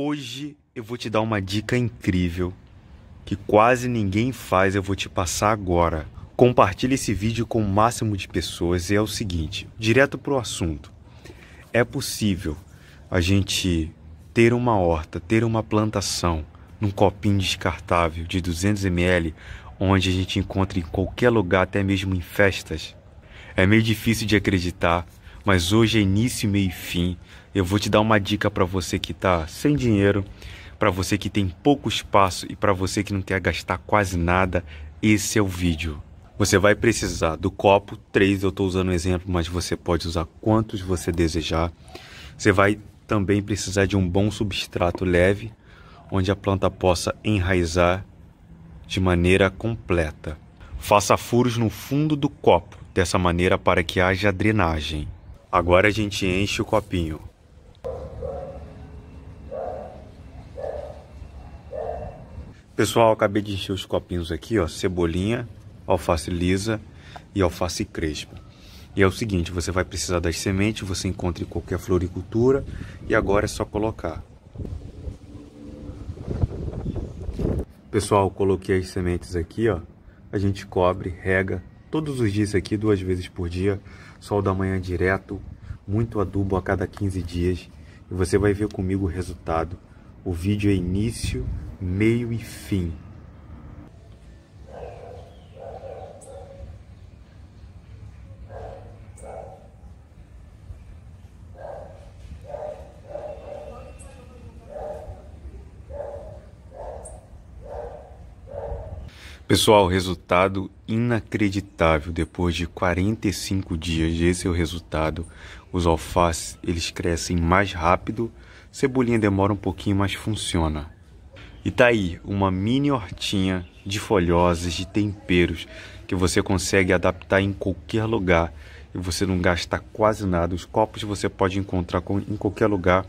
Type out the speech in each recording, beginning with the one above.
Hoje eu vou te dar uma dica incrível que quase ninguém faz, eu vou te passar agora. Compartilhe esse vídeo com o máximo de pessoas e é o seguinte, direto para o assunto. É possível a gente ter uma horta, ter uma plantação num copinho descartável de 200 ml, onde a gente encontra em qualquer lugar, até mesmo em festas. É meio difícil de acreditar, mas hoje é início, meio e fim. Eu vou te dar uma dica para você que está sem dinheiro, para você que tem pouco espaço e para você que não quer gastar quase nada. Esse é o vídeo. Você vai precisar do copo, três eu estou usando um exemplo, mas você pode usar quantos você desejar. Você vai também precisar de um bom substrato leve, onde a planta possa enraizar de maneira completa. Faça furos no fundo do copo, dessa maneira para que haja drenagem. Agora a gente enche o copinho. Pessoal, acabei de encher os copinhos aqui, ó, cebolinha, alface lisa e alface crespa. E é o seguinte, você vai precisar das sementes, você encontra em qualquer floricultura e agora é só colocar. Pessoal, coloquei as sementes aqui, ó. A gente cobre, rega todos os dias aqui, duas vezes por dia, sol da manhã direto, muito adubo a cada 15 dias e você vai ver comigo o resultado. O vídeo é início, meio e fim. Pessoal, resultado inacreditável. Depois de 45 dias, esse é o resultado. Os alfaces, eles crescem mais rápido. Cebolinha demora um pouquinho, mas funciona. E tá aí, uma mini hortinha de folhosas, de temperos, que você consegue adaptar em qualquer lugar. E você não gasta quase nada. Os copos você pode encontrar em qualquer lugar.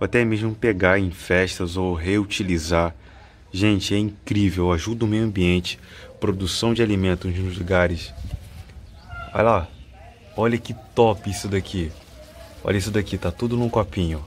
Ou até mesmo pegar em festas ou reutilizar Gente, é incrível, ajuda o meio ambiente, produção de alimentos nos lugares. Olha lá, olha que top isso daqui. Olha isso daqui, tá tudo num copinho.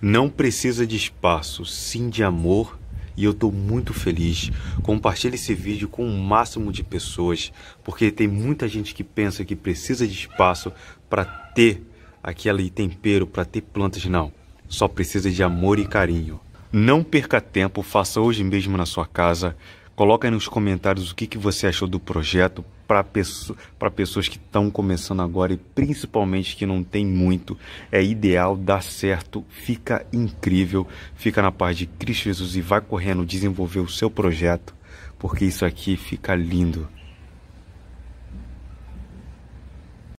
Não precisa de espaço, sim de amor e eu estou muito feliz. Compartilhe esse vídeo com o máximo de pessoas, porque tem muita gente que pensa que precisa de espaço para ter aquele tempero, para ter plantas. Não, só precisa de amor e carinho. Não perca tempo, faça hoje mesmo na sua casa. Coloca aí nos comentários o que, que você achou do projeto para pessoa, pessoas que estão começando agora e principalmente que não tem muito. É ideal, dá certo, fica incrível. Fica na paz de Cristo Jesus e vai correndo desenvolver o seu projeto, porque isso aqui fica lindo.